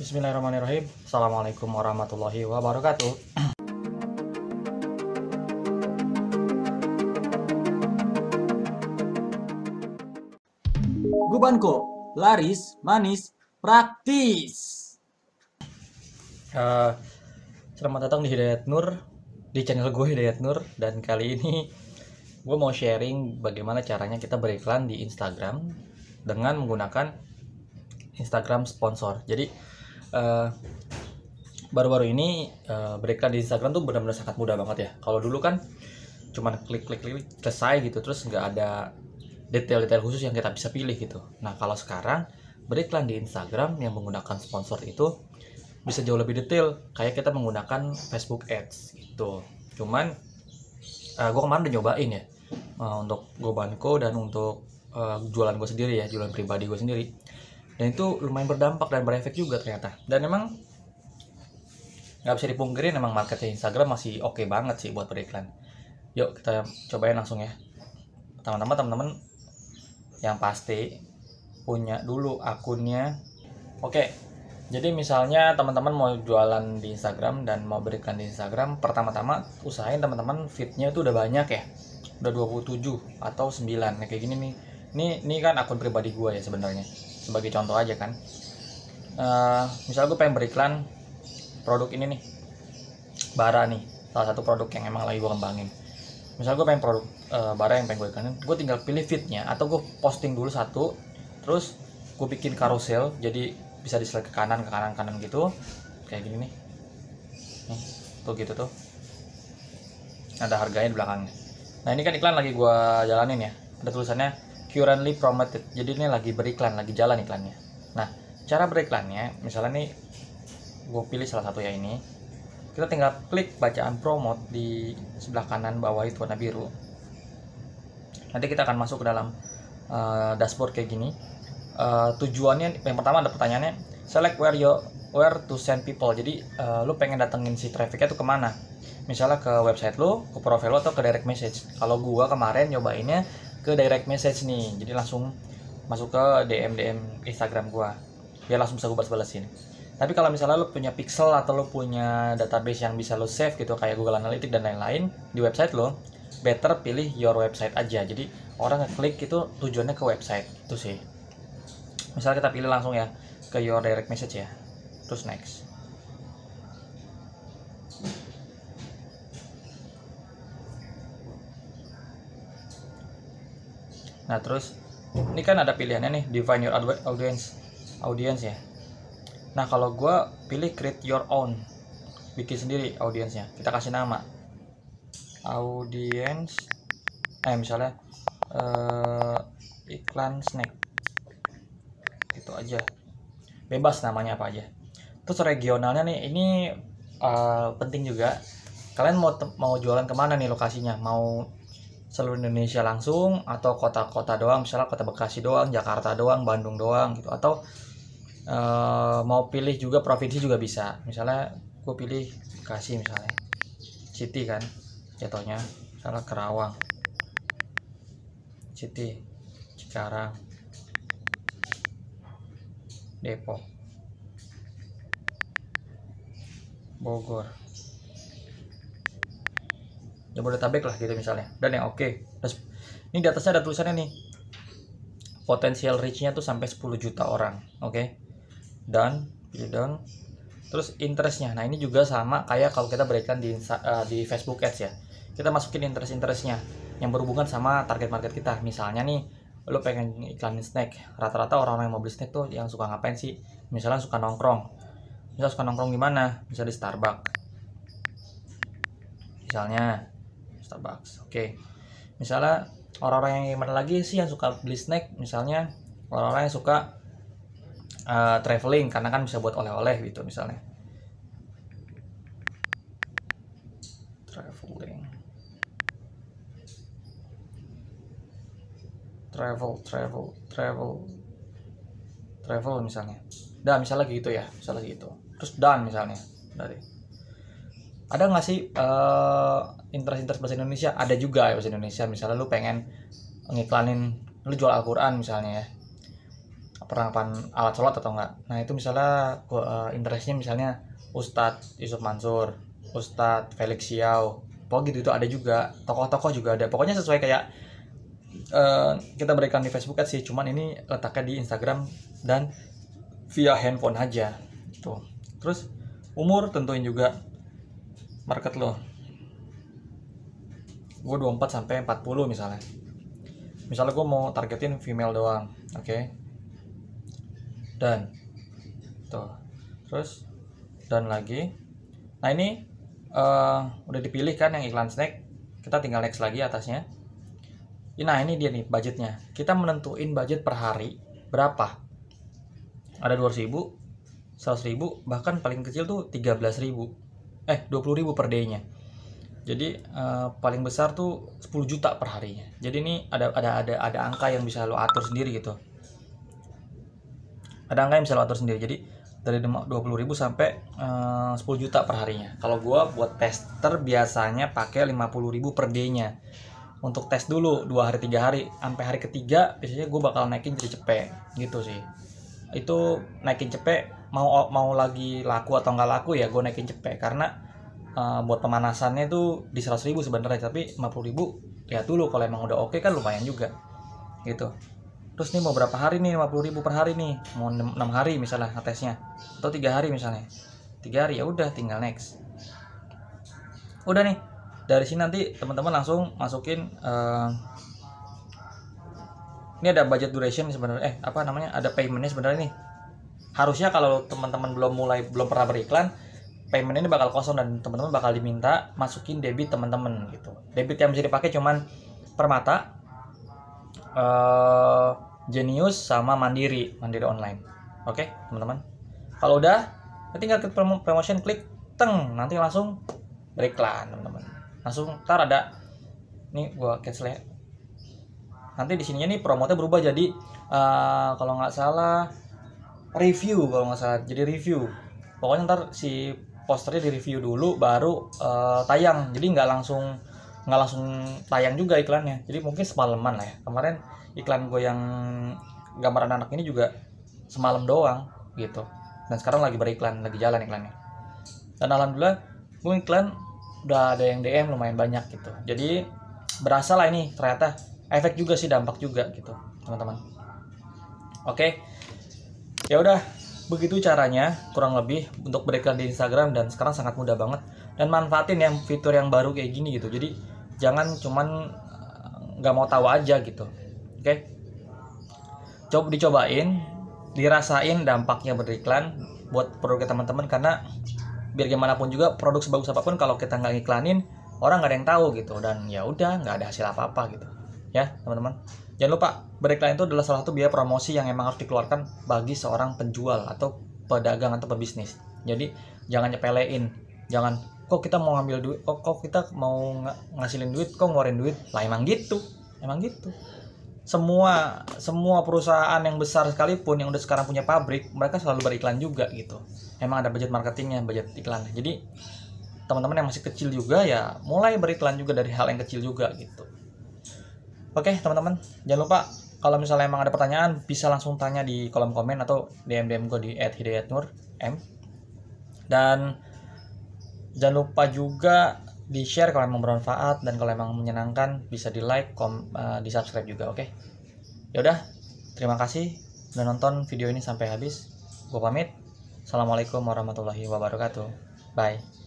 Bismillahirrahmanirrahim. Assalamualaikum warahmatullahi wabarakatuh. Gubanko, laris, manis, praktis. Uh, selamat datang di Hidayat Nur, di channel gue Hidayat Nur. Dan kali ini gue mau sharing bagaimana caranya kita beriklan di Instagram dengan menggunakan Instagram sponsor. Jadi baru eh, baru-baru ini uh, eh, beriklan di Instagram tuh benar-benar sangat mudah banget ya. Kalau dulu kan cuman klik klik klik selesai gitu, terus nggak ada detail-detail khusus yang kita bisa pilih gitu. Nah kalau sekarang beriklan di Instagram yang menggunakan sponsor itu bisa jauh lebih detail, kayak kita menggunakan Facebook Ads gitu. Cuman uh, eh, gue kemarin udah nyobain ya uh, untuk GoBanko dan untuk uh, jualan gue sendiri ya, jualan pribadi gue sendiri dan itu lumayan berdampak dan berefek juga ternyata dan emang nggak bisa dipungkiri, emang marketnya Instagram masih oke okay banget sih buat beriklan yuk kita cobain langsung ya pertama-tama teman-teman yang pasti punya dulu akunnya oke okay. Jadi misalnya teman-teman mau jualan di Instagram dan mau berikan di Instagram, pertama-tama usahain teman-teman fitnya itu udah banyak ya. Udah 27 atau 9 nah, kayak gini nih. Ini ini kan akun pribadi gue ya sebenarnya sebagai contoh aja kan uh, misal gue pengen beriklan produk ini nih bara nih salah satu produk yang emang lagi gue kembangin misal gue pengen produk uh, bara yang pengen gue iklanin gue tinggal pilih fitnya atau gue posting dulu satu terus gue bikin karusel jadi bisa di ke kanan ke kanan kanan gitu kayak gini nih nih tuh gitu tuh ada harganya di belakangnya nah ini kan iklan lagi gue jalanin ya ada tulisannya currently promoted jadi ini lagi beriklan lagi jalan iklannya nah cara beriklannya misalnya nih gue pilih salah satu ya ini kita tinggal klik bacaan promote di sebelah kanan bawah itu warna biru nanti kita akan masuk ke dalam uh, dashboard kayak gini uh, tujuannya yang pertama ada pertanyaannya select where you where to send people jadi uh, lu pengen datengin si trafficnya tuh kemana misalnya ke website lu ke profile lu atau ke direct message kalau gua kemarin nyobainnya ke direct message nih jadi langsung masuk ke DM DM Instagram gua ya langsung bisa gua balas-balasin tapi kalau misalnya lo punya pixel atau lo punya database yang bisa lo save gitu kayak Google Analytics dan lain-lain di website lo better pilih your website aja jadi orang ngeklik itu tujuannya ke website itu sih misalnya kita pilih langsung ya ke your direct message ya terus next Nah terus ini kan ada pilihannya nih define your audience audience ya. Nah kalau gue pilih create your own bikin sendiri audiensnya. Kita kasih nama audience eh misalnya uh, iklan snack itu aja bebas namanya apa aja terus regionalnya nih ini uh, penting juga kalian mau mau jualan kemana nih lokasinya mau seluruh Indonesia langsung atau kota-kota doang misalnya kota Bekasi doang Jakarta doang Bandung doang gitu atau e, mau pilih juga provinsi juga bisa misalnya gue pilih Bekasi misalnya City kan jatuhnya misalnya Kerawang City Cikarang Depok Bogor Jabodetabek lah gitu misalnya dan yang oke okay. ini di atasnya ada tulisannya nih potensial reach-nya tuh sampai 10 juta orang oke okay? dan dan terus interestnya nah ini juga sama kayak kalau kita berikan di eh, di Facebook Ads ya kita masukin interest-interestnya yang berhubungan sama target market kita misalnya nih lo pengen iklanin snack rata-rata orang-orang yang mau beli snack tuh yang suka ngapain sih misalnya suka nongkrong Misalnya suka nongkrong gimana? mana di Starbucks misalnya Starbucks oke okay. misalnya orang-orang yang mana lagi sih yang suka beli snack misalnya orang-orang yang suka uh, traveling karena kan bisa buat oleh-oleh gitu misalnya traveling travel travel travel travel misalnya dan misalnya gitu ya misalnya gitu terus dan misalnya dari ada nggak sih uh, interest-interest bahasa Indonesia ada juga ya bahasa Indonesia misalnya lu pengen ngiklanin lu jual Al-Qur'an misalnya ya perlengkapan alat sholat atau enggak nah itu misalnya gua uh, eh, interestnya misalnya Ustadz Yusuf Mansur Ustadz Felix Xiao pokok gitu itu ada juga tokoh-tokoh juga ada pokoknya sesuai kayak uh, kita berikan di Facebook sih cuman ini letaknya di Instagram dan via handphone aja tuh. terus umur tentuin juga market lo gue 24 sampai 40 misalnya misalnya gue mau targetin female doang oke okay? dan tuh terus dan lagi nah ini uh, udah dipilih kan yang iklan snack kita tinggal next lagi atasnya nah ini dia nih budgetnya kita menentuin budget per hari berapa ada 200 ribu 100 ribu bahkan paling kecil tuh 13 ribu eh 20 ribu per day nya jadi uh, paling besar tuh 10 juta per harinya jadi ini ada ada ada ada angka yang bisa lo atur sendiri gitu ada angka yang bisa lo atur sendiri jadi dari 20 ribu sampai eh, uh, 10 juta per harinya kalau gua buat tester biasanya pakai 50 ribu per day nya untuk tes dulu dua hari tiga hari sampai hari ketiga biasanya gue bakal naikin jadi cepet gitu sih itu naikin cepet mau mau lagi laku atau nggak laku ya gue naikin cepet karena uh, buat pemanasannya itu di seratus ribu sebenarnya tapi lima puluh ribu lihat ya dulu kalau emang udah oke kan lumayan juga gitu terus nih mau berapa hari nih 50 ribu per hari nih mau 6 hari misalnya ngetesnya atau tiga hari misalnya tiga hari ya udah tinggal next udah nih dari sini nanti teman-teman langsung masukin uh, ini ada budget duration sebenarnya eh apa namanya ada paymentnya sebenarnya nih harusnya kalau teman-teman belum mulai belum pernah beriklan payment ini bakal kosong dan teman-teman bakal diminta masukin debit teman-teman gitu. Debit yang bisa dipakai cuman Permata, uh, eh, Genius sama Mandiri, Mandiri online. Oke, okay, teman-teman. Kalau udah, tinggal klik promotion klik teng, nanti langsung beriklan, teman-teman. Langsung ntar ada nih gua cancel ya. Nanti di sininya nih promotnya berubah jadi uh, kalau nggak salah review kalau nggak salah jadi review pokoknya ntar si posternya di review dulu baru uh, tayang jadi nggak langsung nggak langsung tayang juga iklannya jadi mungkin semalaman lah ya kemarin iklan gue yang gambaran anak ini juga semalam doang gitu dan sekarang lagi beriklan lagi jalan iklannya dan alhamdulillah gue iklan udah ada yang DM lumayan banyak gitu jadi berasa lah ini ternyata efek juga sih dampak juga gitu teman-teman oke ya udah Begitu caranya, kurang lebih untuk beriklan di Instagram dan sekarang sangat mudah banget. Dan manfaatin yang fitur yang baru kayak gini gitu. Jadi jangan cuman eh, nggak mau tahu aja gitu. Oke? Okay? Coba dicobain, dirasain dampaknya beriklan buat produk teman-teman karena biar gimana pun juga produk sebagus apapun kalau kita nggak iklanin orang nggak ada yang tahu gitu dan ya udah nggak ada hasil apa-apa gitu ya teman-teman jangan lupa beriklan itu adalah salah satu biaya promosi yang emang harus dikeluarkan bagi seorang penjual atau pedagang atau pebisnis jadi jangan nyepelein jangan kok kita mau ngambil duit kok, kok kita mau ng ngasilin duit kok ngeluarin duit lah emang gitu emang gitu semua semua perusahaan yang besar sekalipun yang udah sekarang punya pabrik mereka selalu beriklan juga gitu emang ada budget marketingnya budget iklan jadi teman-teman yang masih kecil juga ya mulai beriklan juga dari hal yang kecil juga gitu Oke teman-teman, jangan lupa kalau misalnya emang ada pertanyaan bisa langsung tanya di kolom komen atau DM DM gue di @hidayatnur m. Dan jangan lupa juga di share kalau emang bermanfaat dan kalau emang menyenangkan bisa di like, kom, uh, eh, di subscribe juga, oke? Okay? Yaudah, terima kasih udah nonton video ini sampai habis. Gue pamit. Assalamualaikum warahmatullahi wabarakatuh. Bye.